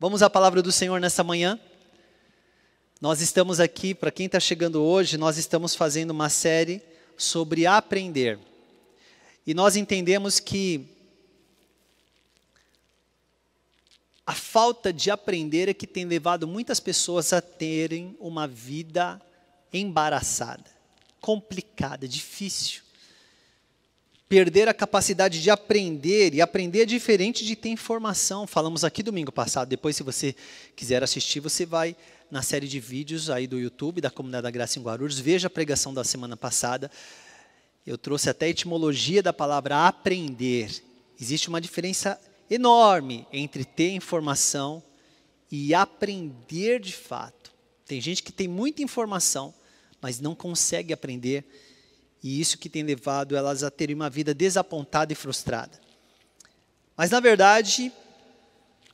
Vamos à palavra do Senhor nessa manhã? Nós estamos aqui, para quem está chegando hoje, nós estamos fazendo uma série sobre aprender. E nós entendemos que a falta de aprender é que tem levado muitas pessoas a terem uma vida embaraçada, complicada, difícil perder a capacidade de aprender, e aprender é diferente de ter informação. Falamos aqui domingo passado. Depois, se você quiser assistir, você vai na série de vídeos aí do YouTube da Comunidade da Graça em Guarulhos. Veja a pregação da semana passada. Eu trouxe até a etimologia da palavra aprender. Existe uma diferença enorme entre ter informação e aprender de fato. Tem gente que tem muita informação, mas não consegue aprender e isso que tem levado elas a terem uma vida desapontada e frustrada. Mas na verdade,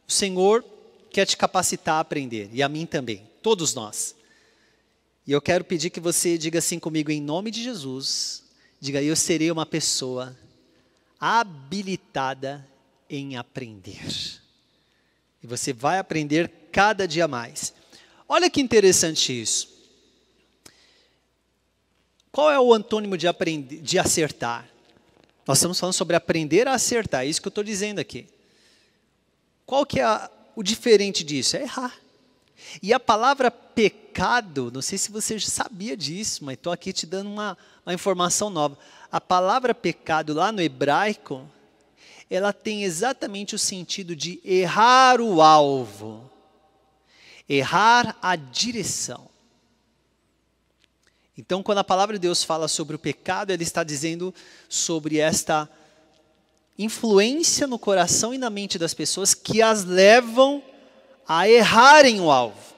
o Senhor quer te capacitar a aprender, e a mim também, todos nós. E eu quero pedir que você diga assim comigo, em nome de Jesus: diga, eu serei uma pessoa habilitada em aprender. E você vai aprender cada dia mais. Olha que interessante isso. Qual é o antônimo de, aprender, de acertar? Nós estamos falando sobre aprender a acertar, é isso que eu estou dizendo aqui. Qual que é a, o diferente disso? É errar. E a palavra pecado, não sei se você já sabia disso, mas estou aqui te dando uma, uma informação nova. A palavra pecado lá no hebraico, ela tem exatamente o sentido de errar o alvo, errar a direção. Então, quando a palavra de Deus fala sobre o pecado, ela está dizendo sobre esta influência no coração e na mente das pessoas que as levam a errarem o alvo,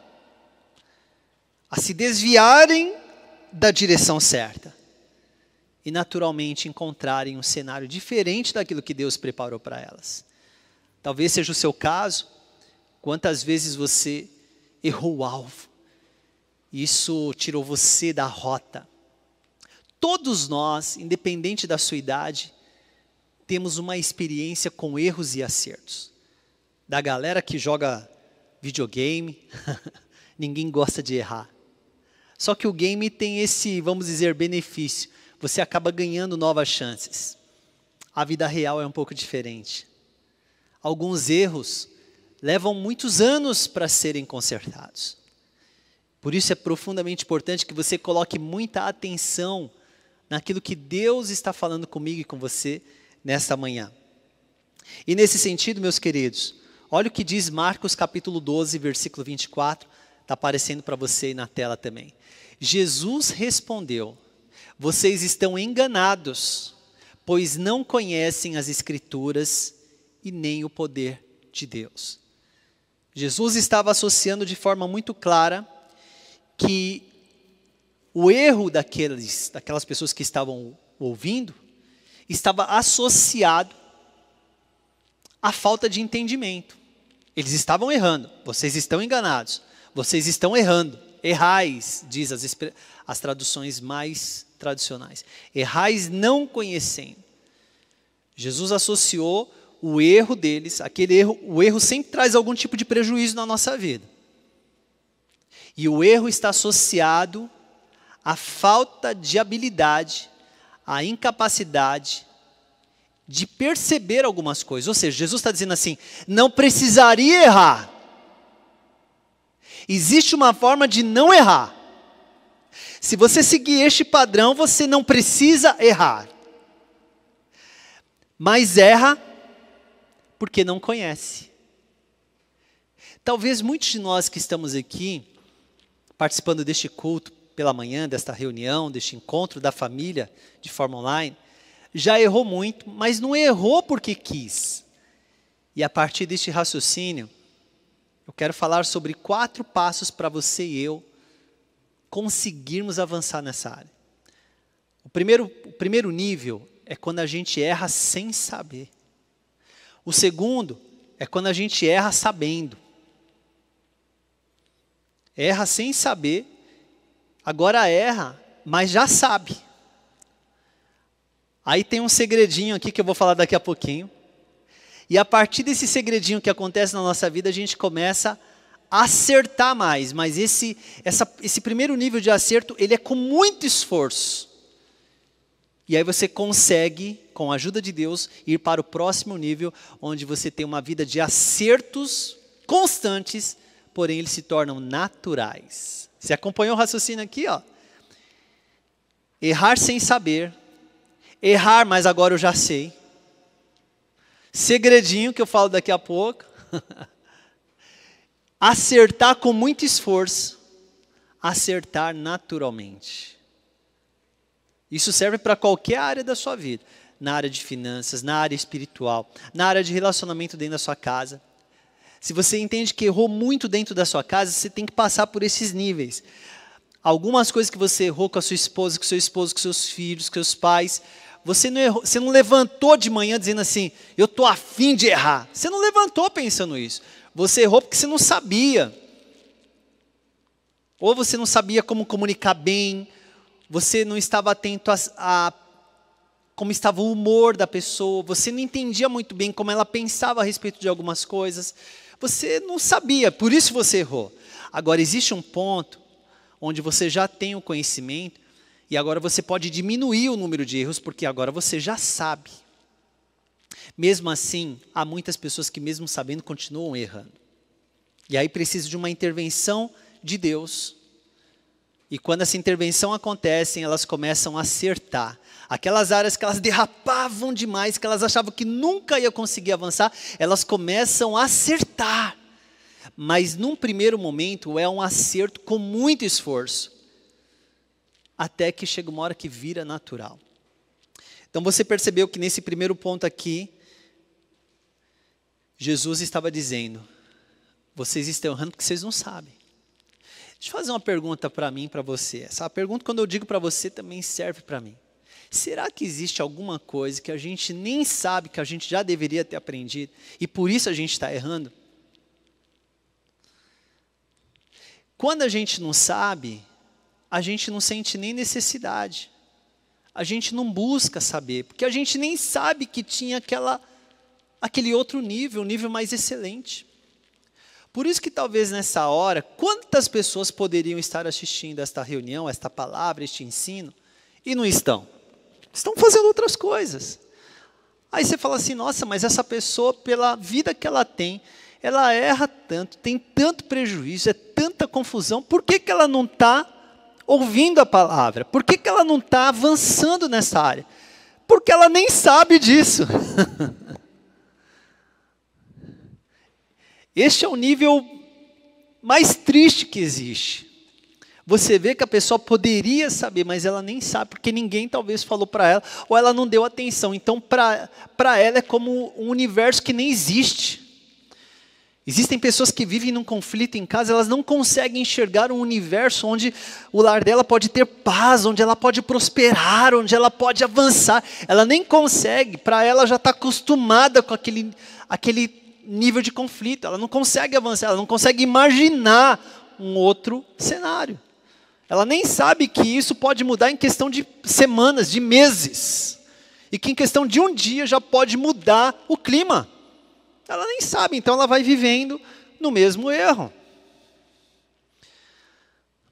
a se desviarem da direção certa e, naturalmente, encontrarem um cenário diferente daquilo que Deus preparou para elas. Talvez seja o seu caso. Quantas vezes você errou o alvo? Isso tirou você da rota. Todos nós, independente da sua idade, temos uma experiência com erros e acertos. Da galera que joga videogame, ninguém gosta de errar. Só que o game tem esse, vamos dizer, benefício. Você acaba ganhando novas chances. A vida real é um pouco diferente. Alguns erros levam muitos anos para serem consertados. Por isso é profundamente importante que você coloque muita atenção naquilo que Deus está falando comigo e com você nesta manhã. E nesse sentido, meus queridos, olha o que diz Marcos capítulo 12, versículo 24, está aparecendo para você aí na tela também. Jesus respondeu: Vocês estão enganados, pois não conhecem as Escrituras e nem o poder de Deus. Jesus estava associando de forma muito clara que o erro daqueles, daquelas pessoas que estavam ouvindo estava associado à falta de entendimento. Eles estavam errando, vocês estão enganados, vocês estão errando. Errais, diz as, as traduções mais tradicionais. Errais não conhecendo. Jesus associou o erro deles, aquele erro, o erro sempre traz algum tipo de prejuízo na nossa vida. E o erro está associado à falta de habilidade, à incapacidade de perceber algumas coisas. Ou seja, Jesus está dizendo assim: não precisaria errar. Existe uma forma de não errar. Se você seguir este padrão, você não precisa errar. Mas erra porque não conhece. Talvez muitos de nós que estamos aqui participando deste culto pela manhã, desta reunião, deste encontro da família de forma online, já errou muito, mas não errou porque quis. E a partir deste raciocínio, eu quero falar sobre quatro passos para você e eu conseguirmos avançar nessa área. O primeiro, o primeiro nível é quando a gente erra sem saber. O segundo é quando a gente erra sabendo erra sem saber, agora erra, mas já sabe. Aí tem um segredinho aqui que eu vou falar daqui a pouquinho. E a partir desse segredinho que acontece na nossa vida, a gente começa a acertar mais, mas esse, essa, esse primeiro nível de acerto, ele é com muito esforço. E aí você consegue, com a ajuda de Deus, ir para o próximo nível, onde você tem uma vida de acertos constantes porém eles se tornam naturais. Você acompanhou o raciocínio aqui, ó? Errar sem saber, errar, mas agora eu já sei. Segredinho que eu falo daqui a pouco. acertar com muito esforço, acertar naturalmente. Isso serve para qualquer área da sua vida, na área de finanças, na área espiritual, na área de relacionamento dentro da sua casa. Se você entende que errou muito dentro da sua casa, você tem que passar por esses níveis. Algumas coisas que você errou com a sua esposa, com seu esposo, com seus filhos, com seus pais, você não, errou, você não levantou de manhã dizendo assim, eu estou afim de errar. Você não levantou pensando isso. Você errou porque você não sabia. Ou você não sabia como comunicar bem, você não estava atento a, a como estava o humor da pessoa, você não entendia muito bem como ela pensava a respeito de algumas coisas. Você não sabia, por isso você errou. Agora, existe um ponto onde você já tem o conhecimento e agora você pode diminuir o número de erros, porque agora você já sabe. Mesmo assim, há muitas pessoas que, mesmo sabendo, continuam errando. E aí precisa de uma intervenção de Deus. E quando essa intervenção acontece, elas começam a acertar. Aquelas áreas que elas derrapavam demais, que elas achavam que nunca ia conseguir avançar, elas começam a acertar. Mas num primeiro momento é um acerto com muito esforço. Até que chega uma hora que vira natural. Então você percebeu que nesse primeiro ponto aqui, Jesus estava dizendo: vocês estão errando porque vocês não sabem. Deixa eu fazer uma pergunta para mim, para você. Essa pergunta, quando eu digo para você, também serve para mim. Será que existe alguma coisa que a gente nem sabe que a gente já deveria ter aprendido e por isso a gente está errando? Quando a gente não sabe, a gente não sente nem necessidade. A gente não busca saber, porque a gente nem sabe que tinha aquela aquele outro nível, um nível mais excelente. Por isso que talvez nessa hora, quantas pessoas poderiam estar assistindo esta reunião, esta palavra, este ensino e não estão? Estão fazendo outras coisas. Aí você fala assim: nossa, mas essa pessoa, pela vida que ela tem, ela erra tanto, tem tanto prejuízo, é tanta confusão, por que, que ela não está ouvindo a palavra? Por que, que ela não está avançando nessa área? Porque ela nem sabe disso. este é o nível mais triste que existe. Você vê que a pessoa poderia saber, mas ela nem sabe, porque ninguém talvez falou para ela, ou ela não deu atenção. Então, para ela é como um universo que nem existe. Existem pessoas que vivem num conflito em casa, elas não conseguem enxergar um universo onde o lar dela pode ter paz, onde ela pode prosperar, onde ela pode avançar. Ela nem consegue, para ela já está acostumada com aquele, aquele nível de conflito. Ela não consegue avançar, ela não consegue imaginar um outro cenário. Ela nem sabe que isso pode mudar em questão de semanas, de meses. E que em questão de um dia já pode mudar o clima. Ela nem sabe, então ela vai vivendo no mesmo erro.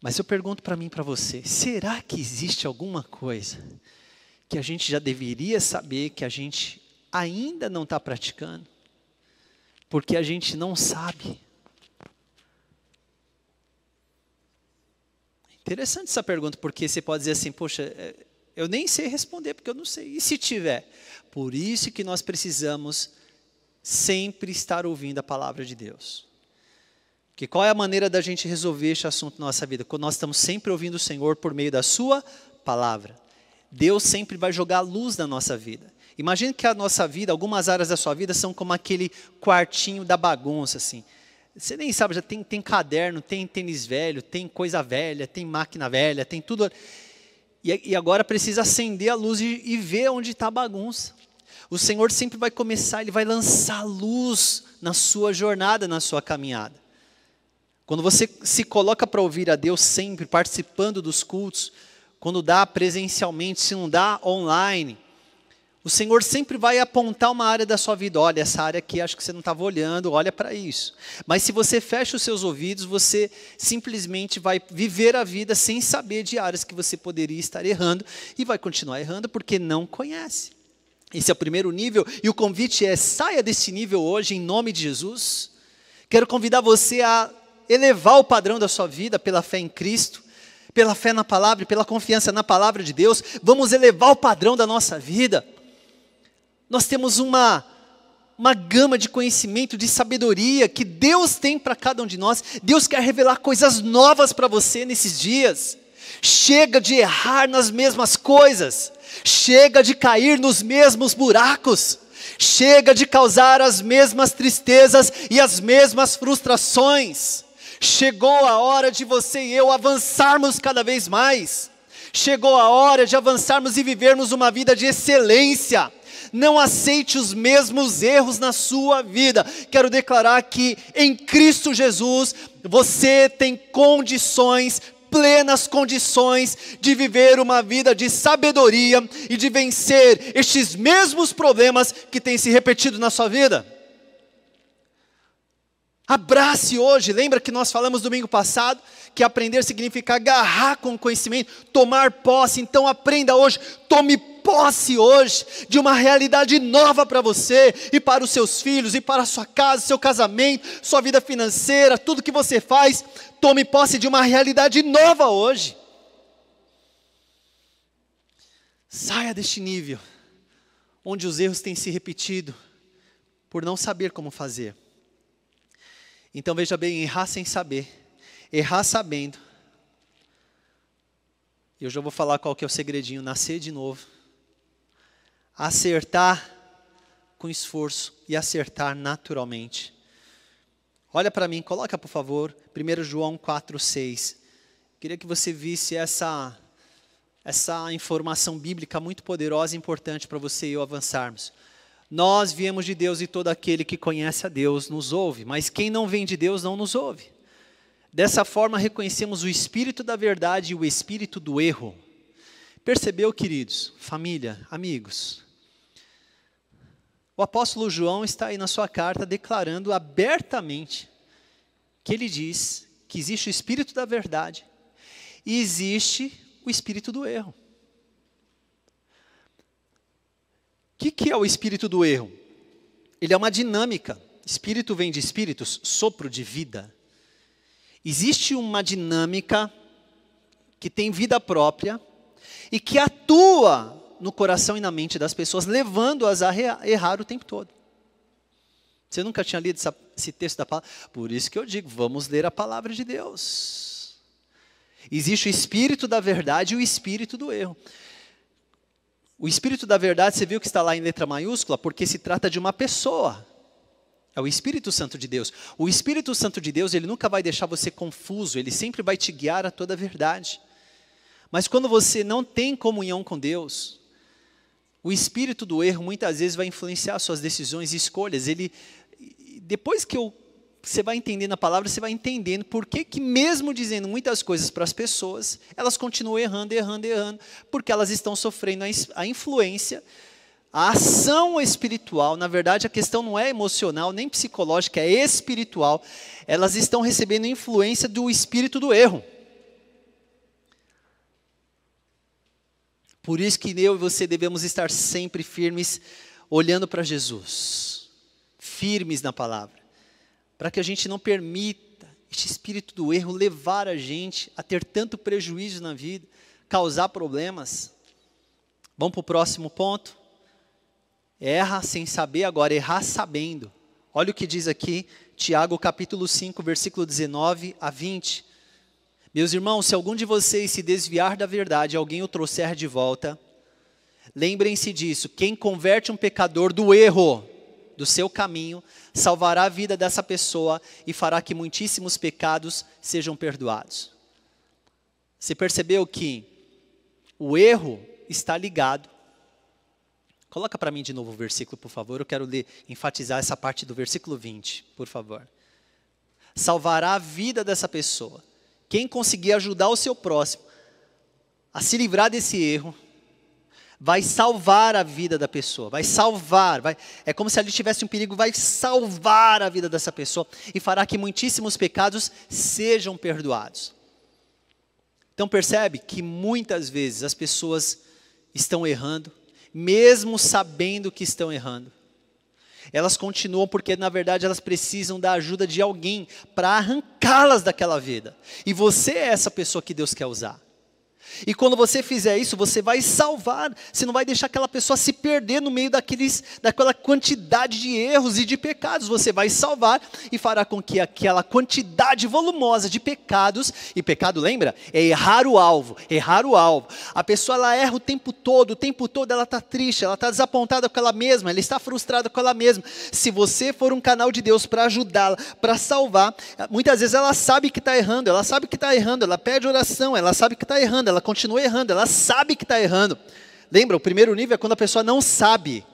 Mas eu pergunto para mim e para você: será que existe alguma coisa que a gente já deveria saber que a gente ainda não está praticando? Porque a gente não sabe. Interessante essa pergunta, porque você pode dizer assim, poxa, é, eu nem sei responder, porque eu não sei. E se tiver? Por isso que nós precisamos sempre estar ouvindo a palavra de Deus. Porque qual é a maneira da gente resolver esse assunto na nossa vida? Quando nós estamos sempre ouvindo o Senhor por meio da sua palavra. Deus sempre vai jogar a luz na nossa vida. Imagine que a nossa vida, algumas áreas da sua vida são como aquele quartinho da bagunça, assim. Você nem sabe, já tem, tem caderno, tem tênis velho, tem coisa velha, tem máquina velha, tem tudo. E, e agora precisa acender a luz e, e ver onde está a bagunça. O Senhor sempre vai começar, Ele vai lançar luz na sua jornada, na sua caminhada. Quando você se coloca para ouvir a Deus sempre, participando dos cultos, quando dá presencialmente, se não dá online, o Senhor sempre vai apontar uma área da sua vida. Olha, essa área aqui, acho que você não estava olhando, olha para isso. Mas se você fecha os seus ouvidos, você simplesmente vai viver a vida sem saber de áreas que você poderia estar errando e vai continuar errando porque não conhece. Esse é o primeiro nível e o convite é: saia desse nível hoje em nome de Jesus. Quero convidar você a elevar o padrão da sua vida pela fé em Cristo pela fé na palavra, pela confiança na palavra de Deus, vamos elevar o padrão da nossa vida. Nós temos uma uma gama de conhecimento, de sabedoria que Deus tem para cada um de nós. Deus quer revelar coisas novas para você nesses dias. Chega de errar nas mesmas coisas. Chega de cair nos mesmos buracos. Chega de causar as mesmas tristezas e as mesmas frustrações. Chegou a hora de você e eu avançarmos cada vez mais. Chegou a hora de avançarmos e vivermos uma vida de excelência não aceite os mesmos erros na sua vida. Quero declarar que em Cristo Jesus você tem condições plenas condições de viver uma vida de sabedoria e de vencer estes mesmos problemas que têm se repetido na sua vida. Abrace hoje, lembra que nós falamos domingo passado que aprender significa agarrar com conhecimento, tomar posse. Então aprenda hoje, tome posse hoje de uma realidade nova para você e para os seus filhos e para a sua casa, seu casamento, sua vida financeira, tudo que você faz. Tome posse de uma realidade nova hoje. Saia deste nível onde os erros têm se repetido por não saber como fazer. Então veja bem, errar sem saber, errar sabendo. Eu já vou falar qual que é o segredinho, nascer de novo acertar com esforço e acertar naturalmente. Olha para mim, coloca por favor, 1 João 4:6. Queria que você visse essa essa informação bíblica muito poderosa e importante para você e eu avançarmos. Nós viemos de Deus e todo aquele que conhece a Deus nos ouve, mas quem não vem de Deus não nos ouve. Dessa forma reconhecemos o espírito da verdade e o espírito do erro. Percebeu, queridos, família, amigos, o apóstolo João está aí na sua carta declarando abertamente que ele diz que existe o espírito da verdade e existe o espírito do erro. O que, que é o espírito do erro? Ele é uma dinâmica. Espírito vem de espíritos, sopro de vida. Existe uma dinâmica que tem vida própria e que atua no coração e na mente das pessoas, levando-as a errar o tempo todo. Você nunca tinha lido essa, esse texto da palavra? Por isso que eu digo, vamos ler a palavra de Deus. Existe o espírito da verdade e o espírito do erro. O espírito da verdade, você viu que está lá em letra maiúscula, porque se trata de uma pessoa. É o Espírito Santo de Deus. O Espírito Santo de Deus, ele nunca vai deixar você confuso, ele sempre vai te guiar a toda a verdade. Mas quando você não tem comunhão com Deus, o espírito do erro muitas vezes vai influenciar suas decisões e escolhas. Ele, depois que eu, você vai entendendo a palavra, você vai entendendo por que, que mesmo dizendo muitas coisas para as pessoas, elas continuam errando, errando, errando, porque elas estão sofrendo a influência a ação espiritual, na verdade, a questão não é emocional nem psicológica, é espiritual. Elas estão recebendo influência do espírito do erro. Por isso que eu e você devemos estar sempre firmes, olhando para Jesus, firmes na palavra, para que a gente não permita este espírito do erro levar a gente a ter tanto prejuízo na vida, causar problemas. Vamos para o próximo ponto? Erra sem saber, agora errar sabendo. Olha o que diz aqui Tiago capítulo 5, versículo 19 a 20. Meus irmãos, se algum de vocês se desviar da verdade, alguém o trouxer de volta, lembrem-se disso: quem converte um pecador do erro, do seu caminho, salvará a vida dessa pessoa e fará que muitíssimos pecados sejam perdoados. Você percebeu que o erro está ligado. Coloca para mim de novo o versículo, por favor. Eu quero ler, enfatizar essa parte do versículo 20, por favor. Salvará a vida dessa pessoa quem conseguir ajudar o seu próximo a se livrar desse erro, vai salvar a vida da pessoa, vai salvar, vai, é como se ali tivesse um perigo, vai salvar a vida dessa pessoa e fará que muitíssimos pecados sejam perdoados. Então percebe que muitas vezes as pessoas estão errando, mesmo sabendo que estão errando. Elas continuam porque, na verdade, elas precisam da ajuda de alguém para arrancá-las daquela vida. E você é essa pessoa que Deus quer usar. E quando você fizer isso, você vai salvar, você não vai deixar aquela pessoa se perder no meio daqueles, daquela quantidade de erros e de pecados. Você vai salvar e fará com que aquela quantidade volumosa de pecados, e pecado, lembra? É errar o alvo, errar o alvo. A pessoa ela erra o tempo todo, o tempo todo ela está triste, ela está desapontada com ela mesma, ela está frustrada com ela mesma. Se você for um canal de Deus para ajudá-la, para salvar, muitas vezes ela sabe que está errando, ela sabe que está errando, ela pede oração, ela sabe que está errando, ela continua errando, ela sabe que está errando. Lembra, o primeiro nível é quando a pessoa não sabe.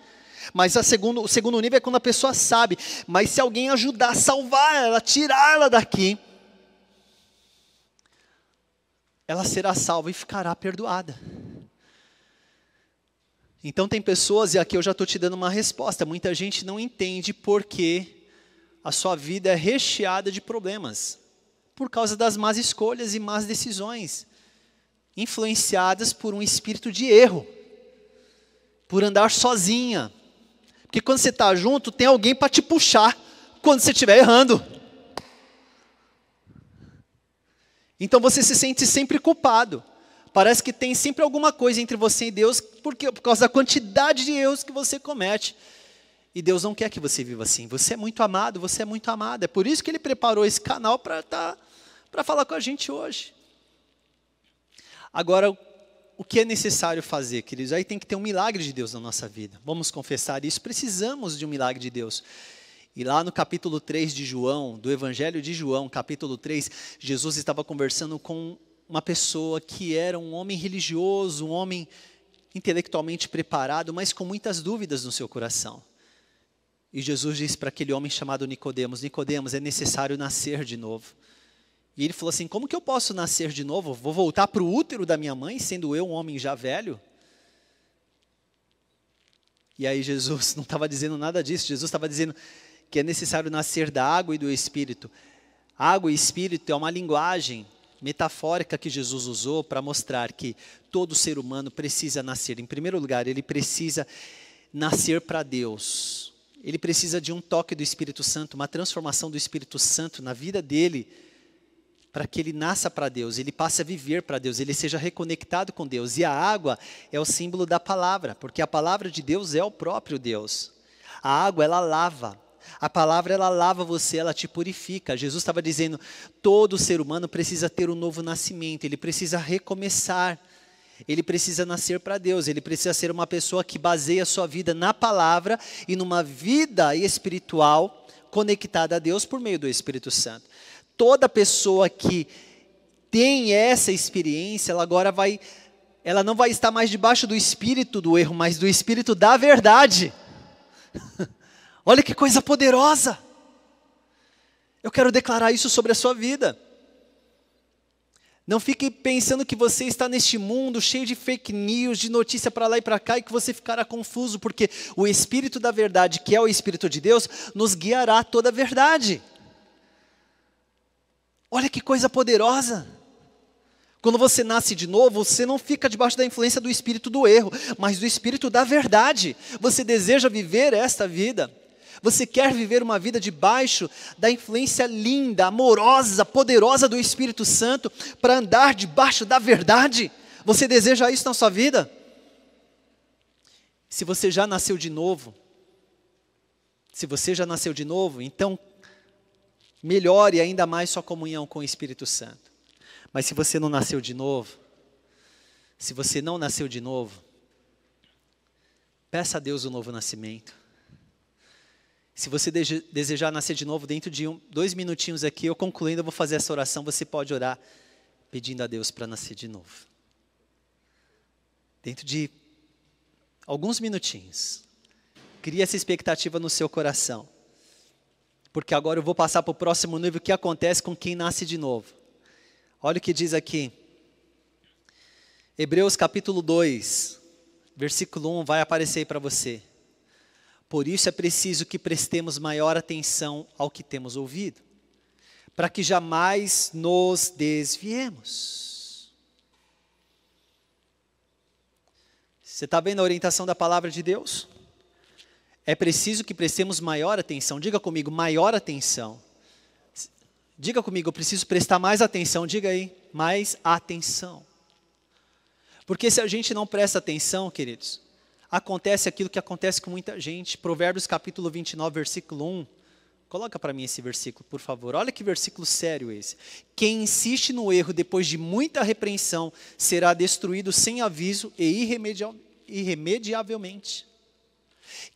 Mas segundo, o segundo nível é quando a pessoa sabe. Mas se alguém ajudar a salvar ela, tirar ela daqui, ela será salva e ficará perdoada. Então tem pessoas, e aqui eu já estou te dando uma resposta, muita gente não entende por que a sua vida é recheada de problemas. Por causa das más escolhas e más decisões influenciadas por um espírito de erro, por andar sozinha. Porque quando você está junto, tem alguém para te puxar quando você estiver errando. Então você se sente sempre culpado. Parece que tem sempre alguma coisa entre você e Deus porque, por causa da quantidade de erros que você comete. E Deus não quer que você viva assim. Você é muito amado, você é muito amada. É por isso que Ele preparou esse canal para tá, falar com a gente hoje. Agora, o que é necessário fazer, queridos? Aí tem que ter um milagre de Deus na nossa vida. Vamos confessar isso, precisamos de um milagre de Deus. E lá no capítulo 3 de João, do Evangelho de João, capítulo 3, Jesus estava conversando com uma pessoa que era um homem religioso, um homem intelectualmente preparado, mas com muitas dúvidas no seu coração. E Jesus disse para aquele homem chamado Nicodemos: Nicodemos, é necessário nascer de novo. E ele falou assim: Como que eu posso nascer de novo? Vou voltar para o útero da minha mãe, sendo eu um homem já velho? E aí Jesus não estava dizendo nada disso. Jesus estava dizendo que é necessário nascer da água e do espírito. Água e espírito é uma linguagem metafórica que Jesus usou para mostrar que todo ser humano precisa nascer. Em primeiro lugar, ele precisa nascer para Deus. Ele precisa de um toque do Espírito Santo, uma transformação do Espírito Santo na vida dele para que ele nasça para Deus, ele passe a viver para Deus, ele seja reconectado com Deus. E a água é o símbolo da palavra, porque a palavra de Deus é o próprio Deus. A água, ela lava. A palavra, ela lava você, ela te purifica. Jesus estava dizendo: todo ser humano precisa ter um novo nascimento, ele precisa recomeçar. Ele precisa nascer para Deus, ele precisa ser uma pessoa que baseia sua vida na palavra e numa vida espiritual conectada a Deus por meio do Espírito Santo toda pessoa que tem essa experiência, ela agora vai ela não vai estar mais debaixo do espírito do erro, mas do espírito da verdade. Olha que coisa poderosa! Eu quero declarar isso sobre a sua vida. Não fique pensando que você está neste mundo cheio de fake news, de notícia para lá e para cá e que você ficará confuso, porque o Espírito da Verdade, que é o Espírito de Deus, nos guiará a toda a verdade. Olha que coisa poderosa! Quando você nasce de novo, você não fica debaixo da influência do espírito do erro, mas do espírito da verdade. Você deseja viver esta vida. Você quer viver uma vida debaixo da influência linda, amorosa, poderosa do Espírito Santo para andar debaixo da verdade? Você deseja isso na sua vida? Se você já nasceu de novo, se você já nasceu de novo, então melhore ainda mais sua comunhão com o Espírito Santo. Mas se você não nasceu de novo, se você não nasceu de novo, peça a Deus o um novo nascimento. Se você desejar nascer de novo, dentro de um, dois minutinhos aqui, eu concluindo, eu vou fazer essa oração. Você pode orar pedindo a Deus para nascer de novo. Dentro de alguns minutinhos, cria essa expectativa no seu coração. Porque agora eu vou passar para o próximo nível, o que acontece com quem nasce de novo. Olha o que diz aqui. Hebreus capítulo 2, versículo 1 vai aparecer para você. Por isso é preciso que prestemos maior atenção ao que temos ouvido, para que jamais nos desviemos. Você está vendo a orientação da palavra de Deus? é preciso que prestemos maior atenção. Diga comigo, maior atenção. Diga comigo, eu preciso prestar mais atenção. Diga aí, mais atenção. Porque se a gente não presta atenção, queridos, acontece aquilo que acontece com muita gente. Provérbios capítulo 29, versículo 1. Coloca para mim esse versículo, por favor. Olha que versículo sério esse. Quem insiste no erro depois de muita repreensão será destruído sem aviso e irremediavelmente.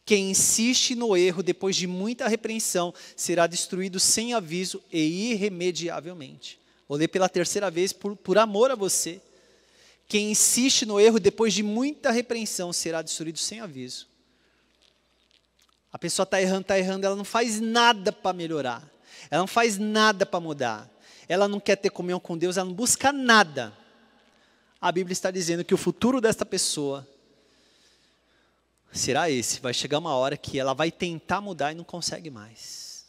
Quem insiste no erro depois de muita repreensão será destruído sem aviso e irremediavelmente. Vou ler pela terceira vez por, por amor a você. Quem insiste no erro depois de muita repreensão será destruído sem aviso. A pessoa está errando, está errando, ela não faz nada para melhorar. Ela não faz nada para mudar. Ela não quer ter comunhão com Deus, ela não busca nada. A Bíblia está dizendo que o futuro desta pessoa será esse. Vai chegar uma hora que ela vai tentar mudar e não consegue mais.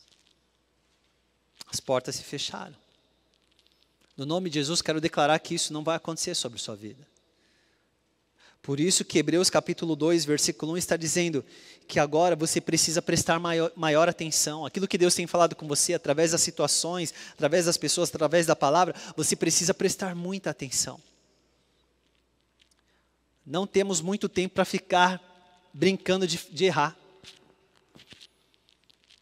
As portas se fecharam. No nome de Jesus, quero declarar que isso não vai acontecer sobre sua vida. Por isso que Hebreus capítulo 2, versículo 1 está dizendo que agora você precisa prestar maior, maior atenção. Aquilo que Deus tem falado com você, através das situações, através das pessoas, através da palavra, você precisa prestar muita atenção. Não temos muito tempo para ficar brincando de, de errar.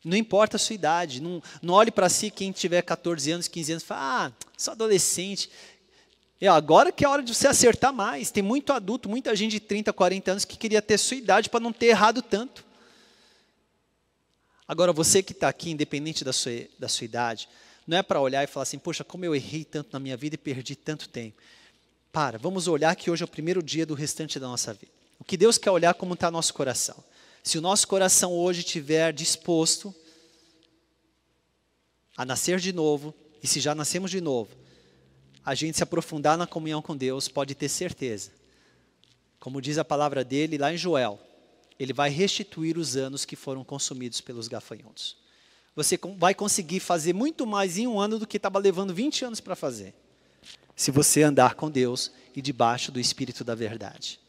Não importa a sua idade, não, não olhe para si quem tiver 14 anos, 15 anos, fala, ah, sou adolescente. É agora que é hora de você acertar mais. Tem muito adulto, muita gente de 30, 40 anos que queria ter sua idade para não ter errado tanto. Agora, você que está aqui, independente da sua, da sua idade, não é para olhar e falar assim, poxa, como eu errei tanto na minha vida e perdi tanto tempo. Para, vamos olhar que hoje é o primeiro dia do restante da nossa vida. O que Deus quer olhar como está nosso coração. Se o nosso coração hoje estiver disposto a nascer de novo, e se já nascemos de novo, a gente se aprofundar na comunhão com Deus, pode ter certeza. Como diz a palavra dele lá em Joel, ele vai restituir os anos que foram consumidos pelos gafanhotos. Você vai conseguir fazer muito mais em um ano do que estava levando 20 anos para fazer, se você andar com Deus e debaixo do Espírito da Verdade.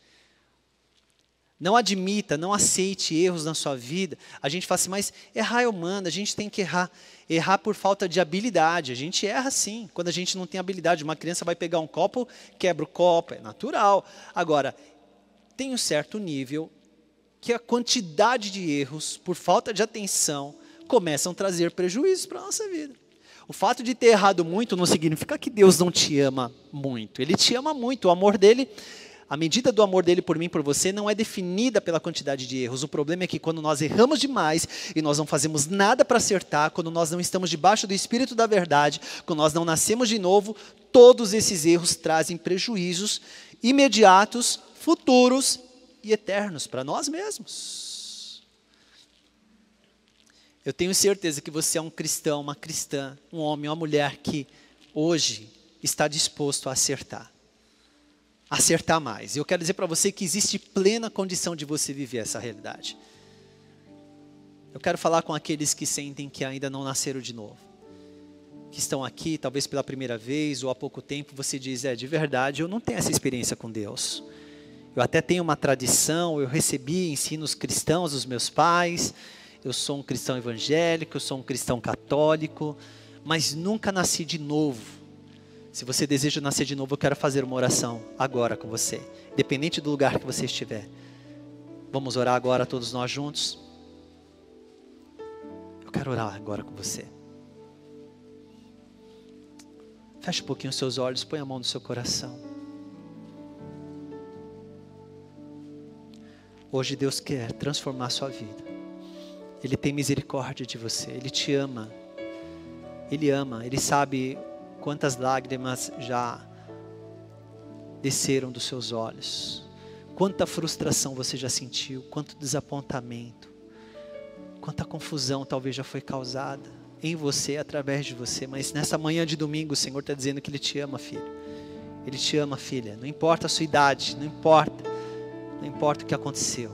Não admita, não aceite erros na sua vida. A gente fala assim, mas errar é humano, a gente tem que errar. Errar por falta de habilidade. A gente erra sim, quando a gente não tem habilidade. Uma criança vai pegar um copo, quebra o copo, é natural. Agora, tem um certo nível que a quantidade de erros, por falta de atenção, começam a trazer prejuízos para a nossa vida. O fato de ter errado muito não significa que Deus não te ama muito. Ele te ama muito. O amor dele a medida do amor dele por mim, por você, não é definida pela quantidade de erros. O problema é que quando nós erramos demais e nós não fazemos nada para acertar, quando nós não estamos debaixo do Espírito da Verdade, quando nós não nascemos de novo, todos esses erros trazem prejuízos imediatos, futuros e eternos para nós mesmos. Eu tenho certeza que você é um cristão, uma cristã, um homem, uma mulher que hoje está disposto a acertar acertar mais. Eu quero dizer para você que existe plena condição de você viver essa realidade. Eu quero falar com aqueles que sentem que ainda não nasceram de novo. Que estão aqui, talvez pela primeira vez ou há pouco tempo, você diz: é de verdade, eu não tenho essa experiência com Deus. Eu até tenho uma tradição, eu recebi ensinos cristãos dos meus pais, eu sou um cristão evangélico, eu sou um cristão católico, mas nunca nasci de novo se você deseja nascer de novo, eu quero fazer uma oração agora com você, dependente do lugar que você estiver. Vamos orar agora todos nós juntos? Eu quero orar agora com você. Feche um pouquinho os seus olhos, põe a mão no seu coração. Hoje Deus quer transformar a sua vida. Ele tem misericórdia de você, ele te ama. Ele ama, ele sabe Quantas lágrimas já desceram dos seus olhos? Quanta frustração você já sentiu? Quanto desapontamento? Quanta confusão talvez já foi causada em você, através de você? Mas nessa manhã de domingo, o Senhor está dizendo que Ele te ama, filho. Ele te ama, filha. Não importa a sua idade, não importa, não importa o que aconteceu.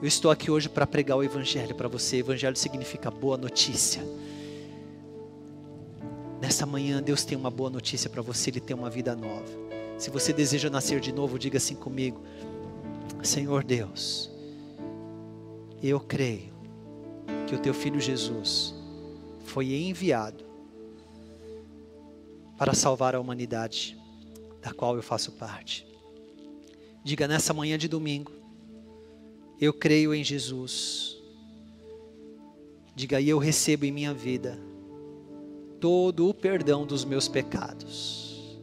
Eu estou aqui hoje para pregar o Evangelho para você. Evangelho significa boa notícia. Nessa manhã, Deus tem uma boa notícia para você, Ele tem uma vida nova. Se você deseja nascer de novo, diga assim comigo: Senhor Deus, eu creio que o teu filho Jesus foi enviado para salvar a humanidade da qual eu faço parte. Diga nessa manhã de domingo: Eu creio em Jesus. Diga, e eu recebo em minha vida todo o perdão dos meus pecados.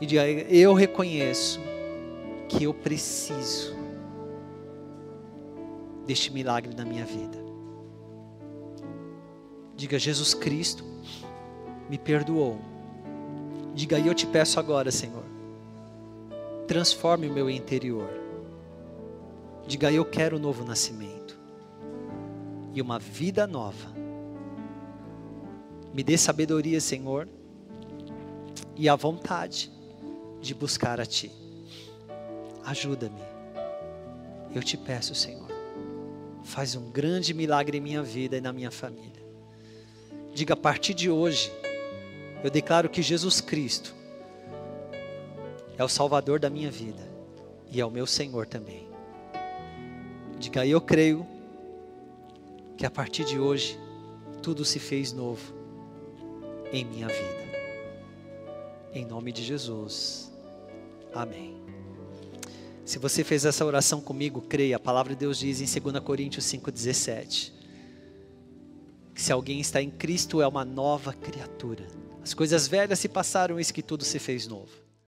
E diga: Eu reconheço que eu preciso deste milagre na minha vida. Diga: Jesus Cristo me perdoou. Diga: E eu te peço agora, Senhor, transforme o meu interior. Diga: Eu quero um novo nascimento e uma vida nova me dê sabedoria, Senhor, e a vontade de buscar a Ti. Ajuda-me. Eu te peço, Senhor, faz um grande milagre em minha vida e na minha família. Diga a partir de hoje, eu declaro que Jesus Cristo é o Salvador da minha vida e é o meu Senhor também. Diga, eu creio que a partir de hoje tudo se fez novo em minha vida. Em nome de Jesus. Amém. Se você fez essa oração comigo, creia, a palavra de Deus diz em 2 Coríntios 5,17 que se alguém está em Cristo é uma nova criatura. As coisas velhas se passaram, eis que tudo se fez novo.